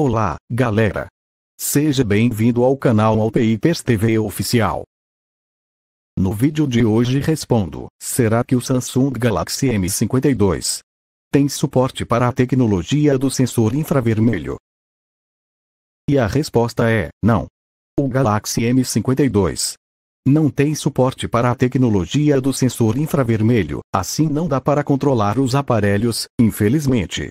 Olá, galera! Seja bem-vindo ao canal Alpeipers TV Oficial. No vídeo de hoje respondo, será que o Samsung Galaxy M52 tem suporte para a tecnologia do sensor infravermelho? E a resposta é, não. O Galaxy M52 não tem suporte para a tecnologia do sensor infravermelho, assim não dá para controlar os aparelhos, infelizmente.